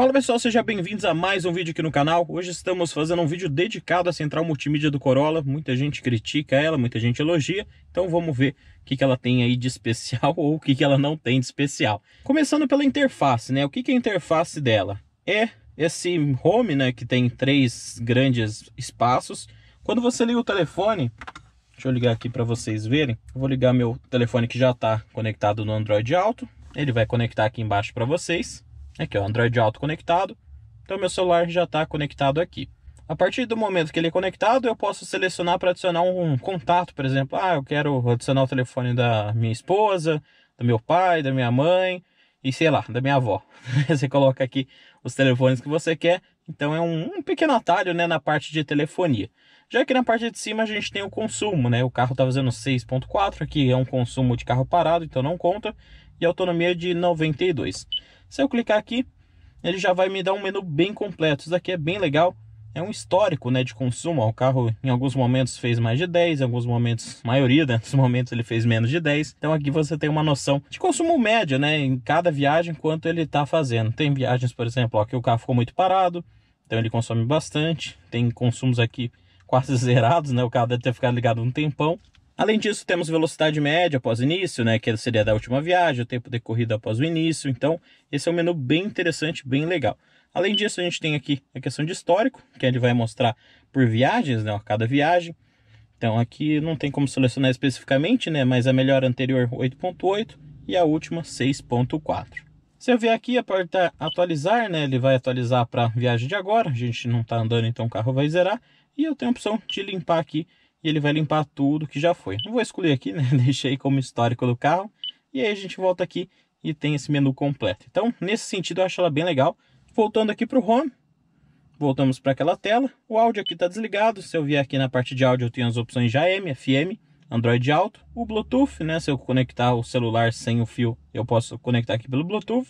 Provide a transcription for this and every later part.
Fala pessoal, sejam bem-vindos a mais um vídeo aqui no canal. Hoje estamos fazendo um vídeo dedicado à central multimídia do Corolla. Muita gente critica ela, muita gente elogia. Então vamos ver o que, ela tem aí de especial ou o que, ela não tem de especial. Começando pela interface, né? O que, que é a interface dela? É esse home, né, que tem três grandes espaços. Quando você liga o telefone, deixa eu ligar aqui para vocês verem. Eu vou ligar meu telefone que já está conectado no Android Auto. Ele vai conectar aqui embaixo para vocês. Aqui, o Android Auto conectado. Então, meu celular já está conectado aqui. A partir do momento que ele é conectado, eu posso selecionar para adicionar um contato, por exemplo. Ah, eu quero adicionar o telefone da minha esposa, do meu pai, da minha mãe e sei lá, da minha avó. você coloca aqui os telefones que você quer. Então é um, um, pequeno atalho né, na parte de telefonia. Já que na parte de cima a gente tem o consumo, né? O carro está fazendo 6.4, aqui é um consumo de carro parado, então não conta. E autonomia de 92. Se eu clicar aqui, ele já vai me dar um menu bem completo. Isso daqui é bem legal. É um histórico né, de consumo. O carro em alguns momentos fez mais de 10, em alguns momentos, maioria né, dos momentos ele fez menos de 10. Então aqui você tem uma noção de consumo médio né, em cada viagem, quanto ele está fazendo. Tem viagens, por exemplo, ó, que o carro ficou muito parado, então ele consome bastante. Tem consumos aqui quase zerados, né? O carro deve ter ficado ligado um tempão. Além disso, temos velocidade média após início, né, que seria da última viagem, o tempo decorrido após o início. Então, esse é um menu bem interessante, bem legal. Além disso, a gente tem aqui a questão de histórico, que ele vai mostrar por viagens, né, cada viagem. Então, aqui não tem como selecionar especificamente, né, mas a melhor anterior 8.8 e a última 6.4. Se eu vier aqui, apertar atualizar, né, ele vai atualizar para viagem de agora. A gente não está andando, então o carro vai zerar. E eu tenho a opção de limpar aqui e ele vai limpar tudo que já foi. Eu vou escolher aqui, né? deixei como histórico do carro, e aí a gente volta aqui e tem esse menu completo. Então, nesse sentido, eu acho ela bem legal. Voltando aqui para o Home, voltamos para aquela tela, o áudio aqui está desligado, se eu vier aqui na parte de áudio eu tenho as opções de AM, FM, Android Auto, o Bluetooth, né? se eu conectar o celular sem o fio, eu posso conectar aqui pelo Bluetooth,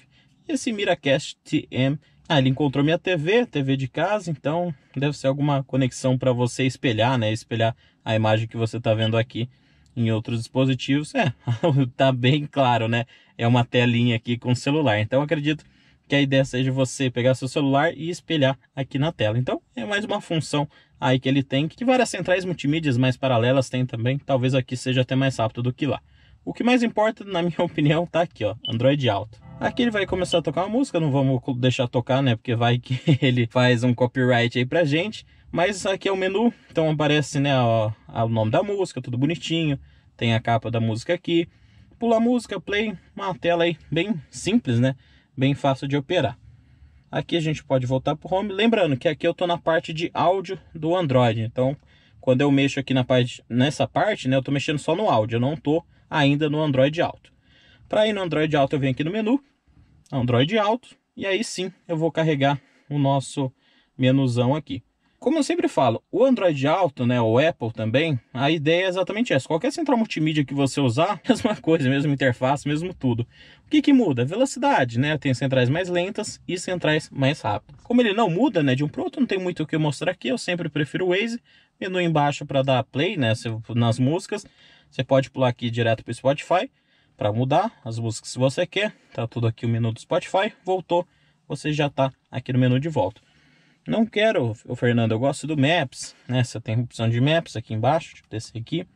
e esse Miracast TM, ah, ele encontrou minha TV, TV de casa, então deve ser alguma conexão para você espelhar, né? Espelhar a imagem que você está vendo aqui em outros dispositivos, é, tá bem claro, né? É uma telinha aqui com celular. Então acredito que a ideia seja você pegar seu celular e espelhar aqui na tela. Então é mais uma função aí que ele tem, que várias centrais multimídias mais paralelas tem também, talvez aqui seja até mais rápido do que lá. O que mais importa, na minha opinião, tá aqui, ó, Android Auto. Aqui ele vai começar a tocar uma música, não vamos deixar tocar, né? Porque vai que ele faz um copyright aí pra gente. Mas aqui é o menu, então aparece né, ó, o nome da música, tudo bonitinho. Tem a capa da música aqui. Pula a música, play, uma tela aí bem simples, né? Bem fácil de operar. Aqui a gente pode voltar para home. Lembrando que aqui eu tô na parte de áudio do Android. Então, quando eu mexo aqui na parte, nessa parte, né? Eu tô mexendo só no áudio, eu não tô ainda no Android Auto. Para ir no Android Auto, eu venho aqui no menu Android é alto e aí sim eu vou carregar o nosso menuzão aqui. Como eu sempre falo, o Android alto né, o Apple também, a ideia é exatamente essa. Qualquer central multimídia que você usar, mesma coisa, mesma interface, mesmo tudo. O que, que muda? Velocidade, né? Tem centrais mais lentas e centrais mais rápidas. Como ele não muda, né, de um para outro, não tem muito o que mostrar aqui. Eu sempre prefiro o Waze. Menu embaixo para dar play, né, nas músicas. Você pode pular aqui direto para o Spotify para mudar as músicas se você quer. Tá tudo aqui o menu do Spotify. Voltou, você já tá aqui no menu de volta. Não quero, o Fernando, eu gosto do Maps, né? Você tem opção de Maps aqui embaixo, desse aqui.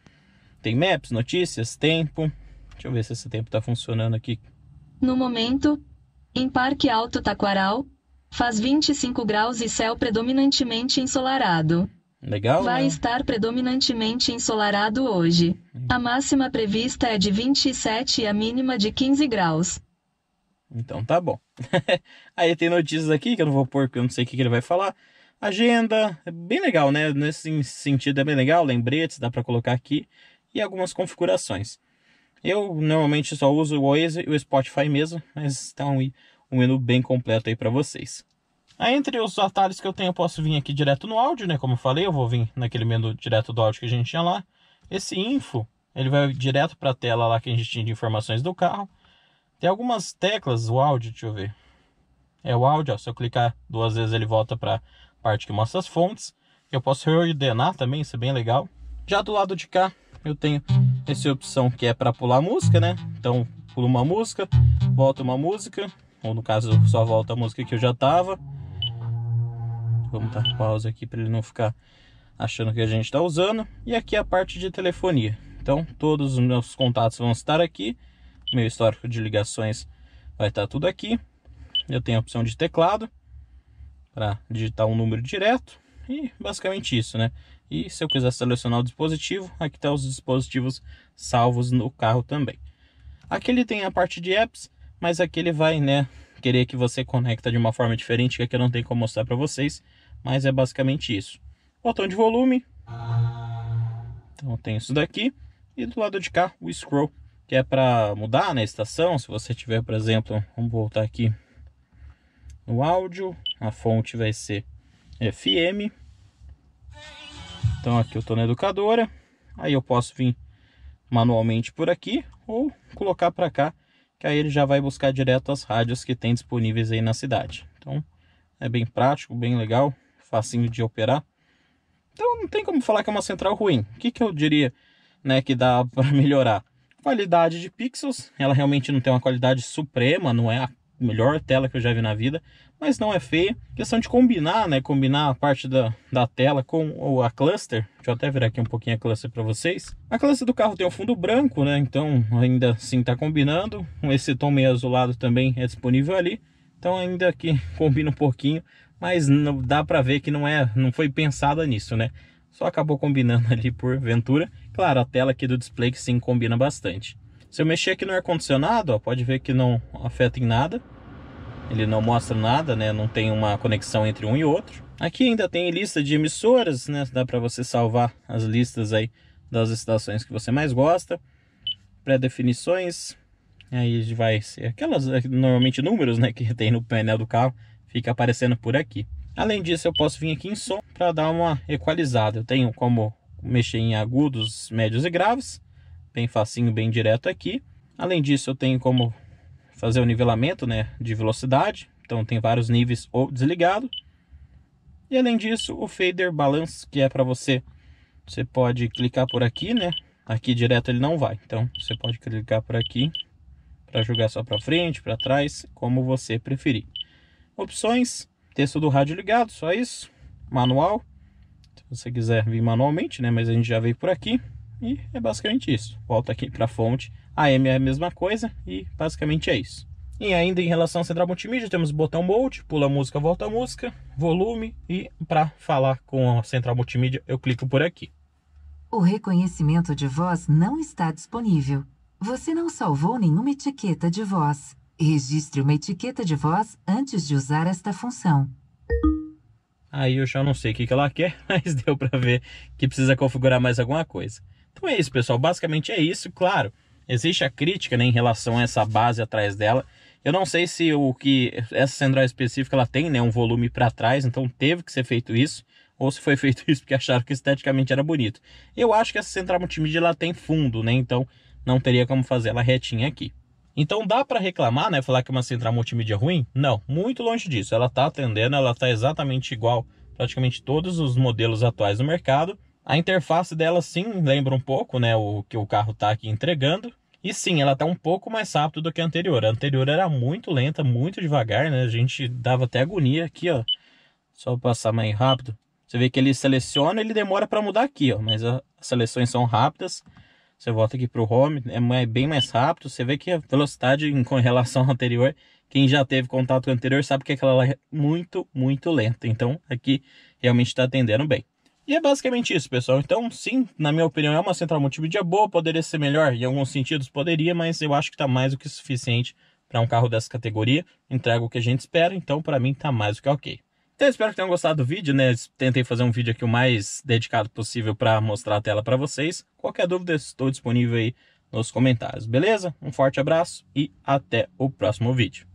Tem Maps, notícias, tempo. Deixa eu ver se esse tempo tá funcionando aqui. No momento, em Parque Alto Taquaral, faz 25 graus e céu predominantemente ensolarado. Legal, Vai né? estar predominantemente ensolarado hoje. A máxima prevista é de 27 e a mínima de 15 graus. Então tá bom. Aí tem notícias aqui que eu não vou pôr porque eu não sei o que, ele vai falar. Agenda, é bem legal, né? Nesse sentido é bem legal. Lembretes, dá para colocar aqui. E algumas configurações. Eu normalmente só uso o Waze e o Spotify mesmo, mas tá um, um menu bem completo aí para vocês. Aí, ah, entre os atalhos que eu tenho, eu posso vir aqui direto no áudio, né? Como eu falei, eu vou vir naquele menu direto do áudio que a gente tinha lá. Esse info, ele vai direto para a tela lá que a gente tinha de informações do carro. Tem algumas teclas, o áudio, deixa eu ver. É o áudio, ó, se eu clicar duas vezes ele volta para a parte que mostra as fontes. Eu posso reordenar também, isso é bem legal. Já do lado de cá, eu tenho essa opção que é para pular música, né? Então, pulo uma música, volta uma música, ou no caso, só volta a música que eu já estava. Vamos dar pausa aqui para ele não ficar achando que a gente está usando. E aqui é a parte de telefonia. Então, todos os meus contatos vão estar aqui. Meu histórico de ligações vai estar tudo aqui. Eu tenho a opção de teclado para digitar um número direto. E basicamente isso, né? E se eu quiser selecionar o dispositivo, aqui está os dispositivos salvos no carro também. Aqui ele tem a parte de apps, mas aqui ele vai, né, querer que você conecta de uma forma diferente, que aqui eu não tenho como mostrar para vocês mas é basicamente isso. Botão de volume. Então tem isso daqui. E do lado de cá, o scroll, que é para mudar né, estação. Se você tiver, por exemplo, vamos voltar aqui no áudio. A fonte vai ser FM. Então aqui eu estou na educadora. Aí eu posso vir manualmente por aqui ou colocar para cá, que aí ele já vai buscar direto as rádios que tem disponíveis aí na cidade. Então é bem prático, bem legal facinho de operar. Então não tem como falar que é uma central ruim. O que, que eu diria né, que dá para melhorar? Qualidade de pixels, ela realmente não tem uma qualidade suprema, não é a melhor tela que eu já vi na vida, mas não é feia. Questão de combinar, né? Combinar a parte da, da tela com a cluster. Deixa eu até virar aqui um pouquinho a cluster para vocês. A cluster do carro tem um fundo branco, né? Então ainda assim tá combinando. Esse tom meio azulado também é disponível ali. Então ainda que combina um pouquinho, mas não, dá para ver que não é, não foi pensada nisso, né? Só acabou combinando ali por ventura. Claro, a tela aqui do display que sim combina bastante. Se eu mexer aqui no ar-condicionado, pode ver que não afeta em nada. Ele não mostra nada, né? Não tem uma conexão entre um e outro. Aqui ainda tem lista de emissoras, né? Dá para você salvar as listas aí das estações que você mais gosta. Pré-definições. Aí vai ser aquelas, é, normalmente números, né? Que tem no painel do carro fica aparecendo por aqui. Além disso, eu posso vir aqui em som para dar uma equalizada. Eu tenho como mexer em agudos, médios e graves, bem facinho, bem direto aqui. Além disso, eu tenho como fazer o nivelamento né, de velocidade, então tem vários níveis ou desligado. E além disso, o fader balance, que é para você, você pode clicar por aqui, né? Aqui direto ele não vai, então você pode clicar por aqui para jogar só para frente, para trás, como você preferir. Opções, texto do rádio ligado, só isso. Manual, se você quiser vir manualmente, né? Mas a gente já veio por aqui. E é basicamente isso. Volta aqui para a fonte. AM é a mesma coisa e basicamente é isso. E ainda em relação à central multimídia, temos botão mode, pula música, volta música, volume e para falar com a central multimídia eu clico por aqui. O reconhecimento de voz não está disponível. Você não salvou nenhuma etiqueta de voz registre uma etiqueta de voz antes de usar esta função. Aí eu já não sei o que ela quer, mas deu para ver que precisa configurar mais alguma coisa. Então é isso, pessoal. Basicamente é isso. Claro, existe a crítica né, em relação a essa base atrás dela. Eu não sei se o que essa central específica ela tem né, um volume para trás, então teve que ser feito isso ou se foi feito isso porque acharam que esteticamente era bonito. Eu acho que essa central multimídia ela tem fundo, né? Então não teria como fazer ela retinha aqui. Então dá para reclamar, né? Falar que uma central multimídia é ruim? Não, muito longe disso. Ela está atendendo, ela está exatamente igual praticamente todos os modelos atuais do mercado. A interface dela sim lembra um pouco, né, o que o carro está aqui entregando. E sim, ela está um pouco mais rápida do que a anterior. A anterior era muito lenta, muito devagar, né? A gente dava até agonia aqui, ó. Só passar mais rápido. Você vê que ele seleciona, ele demora para mudar aqui, ó, mas as seleções são rápidas. Você volta aqui para o home, é, é bem mais rápido. Você vê que a velocidade em relação ao anterior, quem já teve contato com o anterior sabe que aquela lá é muito, muito lenta. Então aqui realmente está atendendo bem. E é basicamente isso, pessoal. Então, sim, na minha opinião, é uma central multimídia boa, poderia ser melhor em alguns sentidos, poderia, mas eu acho que está mais do que suficiente para um carro dessa categoria. Entrega o que a gente espera, então para mim está mais do que ok. Então, espero que tenham gostado do vídeo, né? Tentei fazer um vídeo aqui o mais dedicado possível para mostrar a tela para vocês. Qualquer dúvida, estou disponível aí nos comentários, beleza? Um forte abraço e até o próximo vídeo.